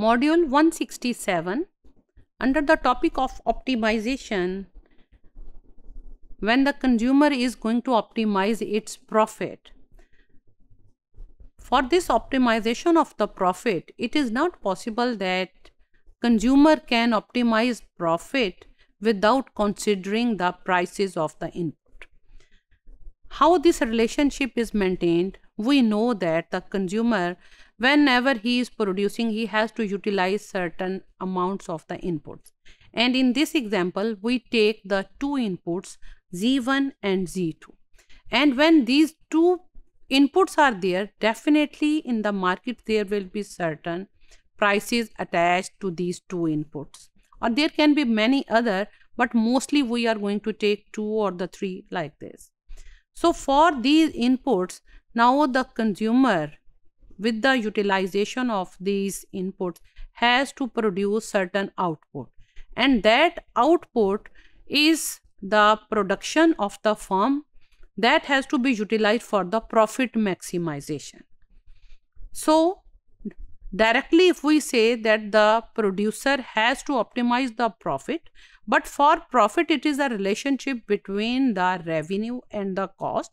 Module 167 under the topic of optimization when the consumer is going to optimize its profit. For this optimization of the profit, it is not possible that consumer can optimize profit without considering the prices of the input. How this relationship is maintained? we know that the consumer whenever he is producing he has to utilize certain amounts of the inputs and in this example we take the two inputs z1 and z2 and when these two inputs are there definitely in the market there will be certain prices attached to these two inputs or there can be many other but mostly we are going to take two or the three like this so for these inputs now the consumer with the utilization of these inputs has to produce certain output and that output is the production of the firm that has to be utilized for the profit maximization. So directly if we say that the producer has to optimize the profit but for profit it is a relationship between the revenue and the cost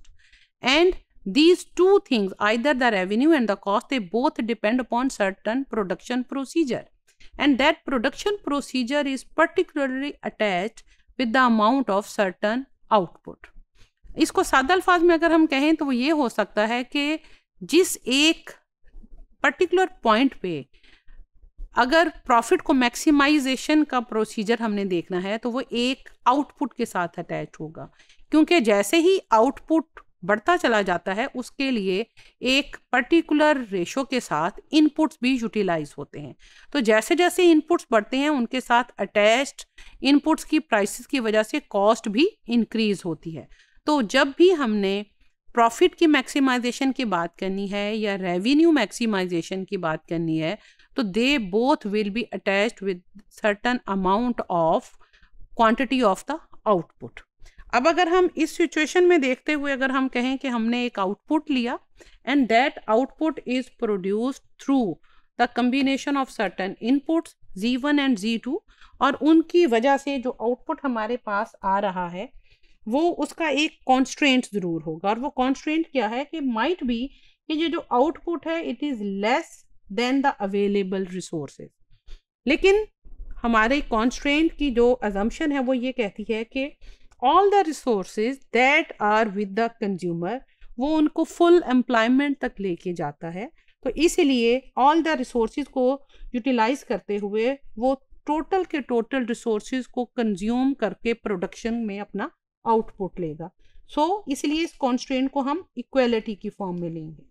and These two things, either the revenue and the cost, they both depend upon certain production procedure. And that production procedure is particularly attached with the amount of certain output. इसको सादा अल्फाज में अगर हम कहें तो वो ये हो सकता है कि जिस एक पर्टिकुलर पॉइंट पे अगर प्रॉफिट को मैक्सिमाइजेशन का प्रोसीजर हमने देखना है तो वो एक आउटपुट के साथ अटैच होगा क्योंकि जैसे ही आउटपुट बढ़ता चला जाता है उसके लिए एक पर्टिकुलर रेशो के साथ इनपुट्स भी यूटिलाइज होते हैं तो जैसे जैसे इनपुट्स बढ़ते हैं उनके साथ अटैच्ड इनपुट्स की प्राइसेस की वजह से कॉस्ट भी इंक्रीज होती है तो जब भी हमने प्रॉफिट की मैक्सिमाइजेशन की बात करनी है या रेवेन्यू मैक्सिमाइजेशन की बात करनी है तो they both will be attached with certain amount of quantity of the output अब अगर हम इस सिचुएशन में देखते हुए अगर हम कहें कि हमने एक आउटपुट लिया and that output is produced through the combination of certain inputs Z1 and Z और उनकी वजह से जो आउटपुट हमारे पास आ रहा है वो उसका एक कॉन्स्ट्रेंट ज़रूर होगा और वो कॉन्स्ट्रेंट क्या है कि माइट बी कि ये जो आउटपुट है it is less than the available resources लेकिन हमारे कॉन्स्ट्रेंट की जो अजम्पन है वो ये कहती है कि all the resources that are with the consumer वो उनको फुल एम्प्लॉयमेंट तक लेके जाता है तो इसीलिए ऑल द रिसोर्स को यूटिलाइज करते हुए वो टोटल के टोटल रिसोर्स को कंज्यूम करके प्रोडक्शन में अपना आउटपुट लेगा सो so, इसलिए इस कॉन्स्टेंट को हम इक्वेलिटी की फॉर्म में लेंगे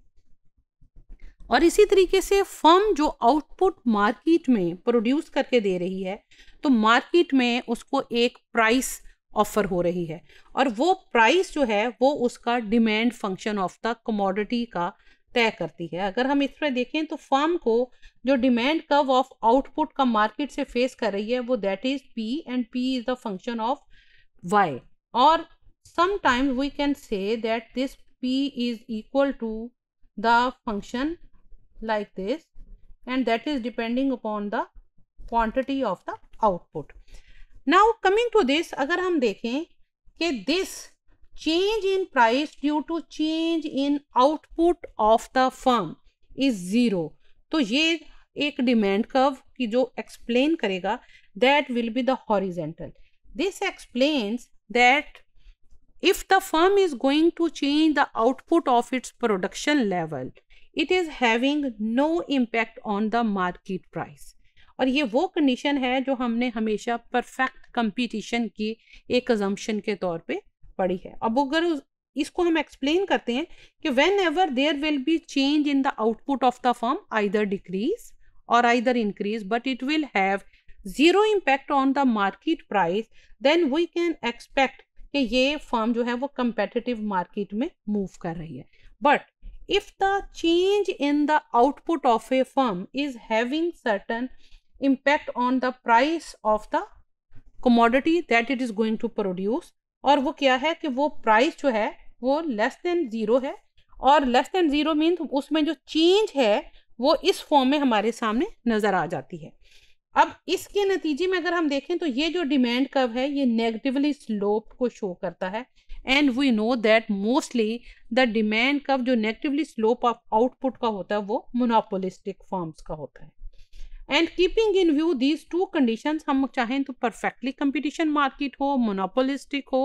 और इसी तरीके से फर्म जो आउटपुट मार्केट में प्रोड्यूस करके दे रही है तो मार्केट में उसको एक प्राइस ऑफर हो रही है और वो प्राइस जो है वो उसका demand function of the commodity का तय करती है अगर हम इस पर देखें तो फर्म को जो डिमांड कर्व ऑफ आउटपुट का मार्केट से फेस कर रही है वो that is P and P is the function of Y और sometimes we can say that this P is equal to the function like this and that is depending upon the quantity of the output now coming to this अगर हम देखें कि this change in price due to change in output of the firm is zero तो ये एक demand curve की जो explain करेगा that will be the horizontal this explain that if the firm is going to change the output of its production level it is having no impact on the market price और ये वो condition है जो हमने हमेशा perfect competition की एक assumption के तौर पे पढ़ी है अब अगर इसको हम एक्सप्लेन करते हैं कि whenever there will be change in the output of the firm either decrease और either increase but it will have zero impact on the market price then we can expect कि ये firm जो है वो competitive market में move कर रही है but if the change in the output of a firm is having certain impact on the price of the commodity that it is going to produce और वो क्या है कि वो प्राइस जो है वो लेस देन ज़ीरो है और लेस देन ज़ीरो मीन उसमें जो चेंज है वो इस फॉर्म में हमारे सामने नज़र आ जाती है अब इसके नतीजे में अगर हम देखें तो ये जो डिमांड कर्व है ये नेगेटिवली स्लोप को शो करता है and we know that mostly the demand curve जो नेगेटिवली स्लोप ऑफ आउटपुट का होता है वो मोनोपोलिस्टिक फॉर्म्स का होता है and keeping in view these two condition हम चाहें तो परफेक्टली कंपिटिशन मार्केट हो मोनोपोलिस्टिक हो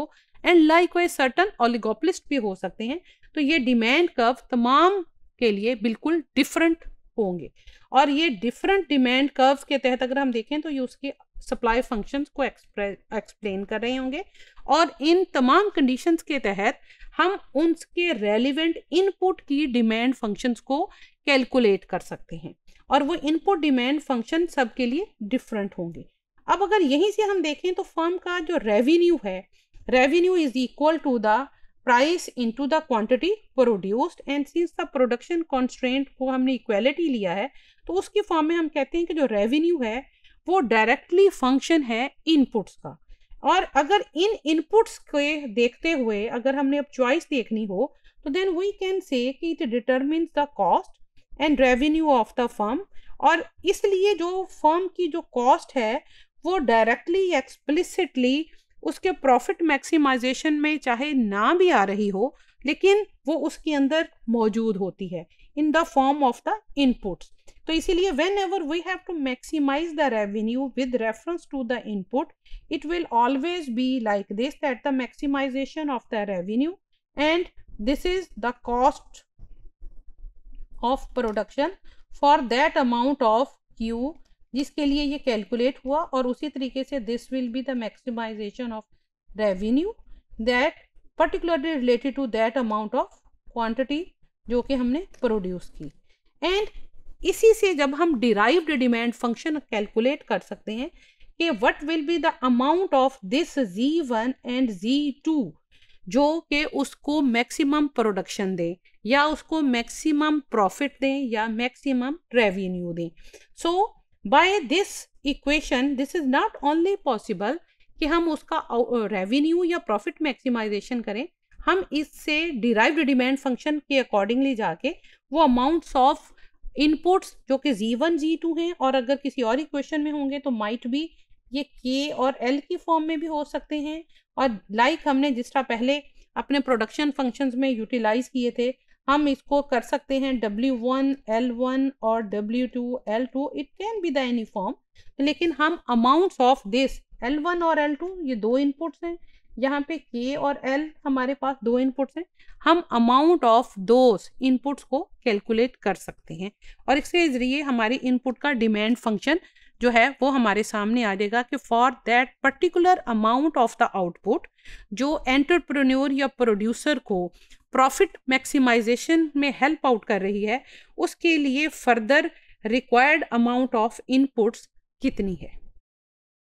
and like way certain oligopolist भी हो सकते हैं तो ये डिमांड कर्व तमाम के लिए बिल्कुल डिफरेंट होंगे और ये डिफरेंट डिमांड कर्व के तहत अगर हम देखें तो ये उसके सप्लाई फंक्शंस को एक्सप्लेन कर रहे होंगे और इन तमाम कंडीशंस के तहत हम उनके रेलिवेंट इनपुट की डिमांड फंक्शंस को कैलकुलेट कर सकते हैं और वो इनपुट डिमांड फंक्शन सबके लिए डिफरेंट होंगे अब अगर यहीं से हम देखें तो फर्म का जो रेवेन्यू है revenue is equal to the price into the quantity produced and since the production constraint को हमने इक्वेलिटी लिया है तो उसकी फॉर्म में हम कहते हैं कि जो रेवेन्यू है वो डायरेक्टली फंक्शन है इनपुट्स का और अगर इन इनपुट्स के देखते हुए अगर हमने अब चॉइस देखनी हो तो देन वी कैन से कि it determines the cost and revenue of the firm और इसलिए जो फर्म की जो कॉस्ट है वो डायरेक्टली एक्सप्लिसिटली उसके प्रॉफिट मैक्सिमाइजेशन में चाहे ना भी आ रही हो लेकिन वो उसके अंदर मौजूद होती है in the form of the inputs तो इसीलिए whenever we have to maximise the revenue with reference to the input it will always be like this that the maximisation of the revenue and this is the cost of production for that amount of Q जिसके लिए ये calculate हुआ और उसी तरीके से this will be the maximisation of revenue that particularly related to that amount of quantity जो कि हमने प्रोड्यूस की एंड इसी से जब हम डिराइव्ड डिमांड फंक्शन कैलकुलेट कर सकते हैं कि what will be the amount of this Z one and Z two जो कि उसको मैक्सिमम प्रोडक्शन दे या उसको मैक्सिमम प्रॉफिट दें या मैक्सिमम रेवेन्यू दें so by this equation this is not only possible कि हम उसका रेवेन्यू या प्रॉफिट मैक्सिमाइजेशन करें हम इससे डिराइव्ड डिमांड फंक्शन के अकॉर्डिंगली जाके वो अमाउंट्स ऑफ इनपुट्स जो कि जी वन जी टू हैं और अगर किसी और इक्वेशन में होंगे तो माइट भी ये के और एल की फॉर्म में भी हो सकते हैं और लाइक like हमने जिस तरह पहले अपने प्रोडक्शन फंक्शन में यूटिलाइज किए थे हम इसको कर सकते हैं डब्ल्यू वन एल वन और W two L two it can be the any form लेकिन हम amounts of this L one और एल टू ये दो इनपुट्स हैं यहाँ पे के और एल हमारे पास दो इनपुट्स हैं हम अमाउंट ऑफ दो इनपुट्स को कैलकुलेट कर सकते हैं और इसके ज़रिए हमारे इनपुट का डिमांड फंक्शन जो है वो हमारे सामने आ जाएगा कि for that particular amount of the output जो एंटरप्रेन्योर या प्रोड्यूसर को प्रॉफिट मैक्सिमाइजेशन में हेल्प आउट कर रही है उसके लिए further required amount of inputs कितनी है